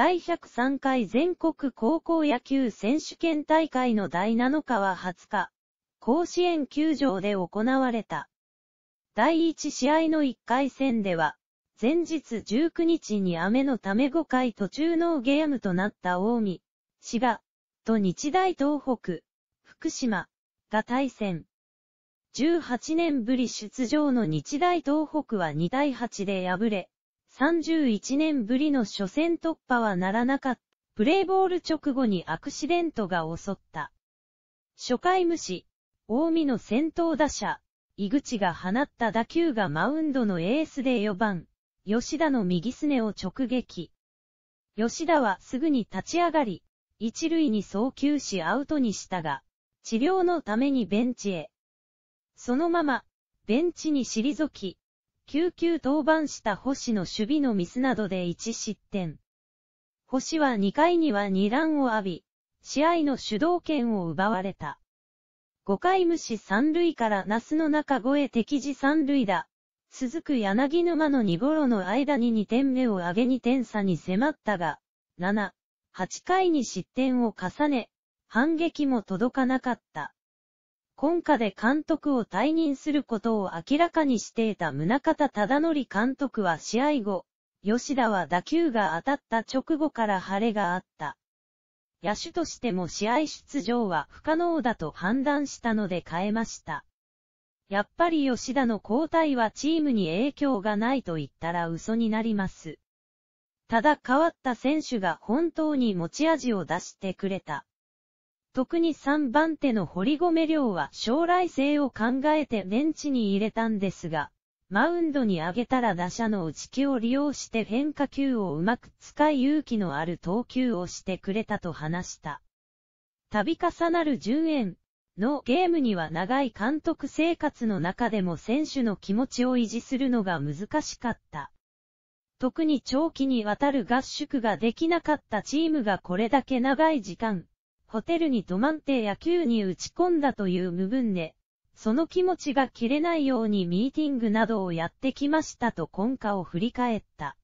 第103回全国高校野球選手権大会の第7日は20日、甲子園球場で行われた。第1試合の1回戦では、前日19日に雨のため5回途中のゲームとなった近江、滋賀、と日大東北、福島、が対戦。18年ぶり出場の日大東北は2対8で敗れ、31年ぶりの初戦突破はならなかった。プレイボール直後にアクシデントが襲った。初回無視、近江の先頭打者、井口が放った打球がマウンドのエースで4番、吉田の右すねを直撃。吉田はすぐに立ち上がり、一塁に送球しアウトにしたが、治療のためにベンチへ。そのまま、ベンチに退き、救急登板した星の守備のミスなどで1失点。星は2回には2乱を浴び、試合の主導権を奪われた。5回無視三塁から那須の中越え敵地三塁打。続く柳沼の2頃の間に2点目を上げ2点差に迫ったが、7、8回に失点を重ね、反撃も届かなかった。今夏で監督を退任することを明らかにしていた宗像忠則監督は試合後、吉田は打球が当たった直後から晴れがあった。野手としても試合出場は不可能だと判断したので変えました。やっぱり吉田の交代はチームに影響がないと言ったら嘘になります。ただ変わった選手が本当に持ち味を出してくれた。特に3番手の堀米亮は将来性を考えてベンチに入れたんですが、マウンドに上げたら打者の打ち気を利用して変化球をうまく使い勇気のある投球をしてくれたと話した。度重なる順延のゲームには長い監督生活の中でも選手の気持ちを維持するのが難しかった。特に長期にわたる合宿ができなかったチームがこれだけ長い時間、ホテルに泊まって野球に打ち込んだという無分で、その気持ちが切れないようにミーティングなどをやってきましたと今夏を振り返った。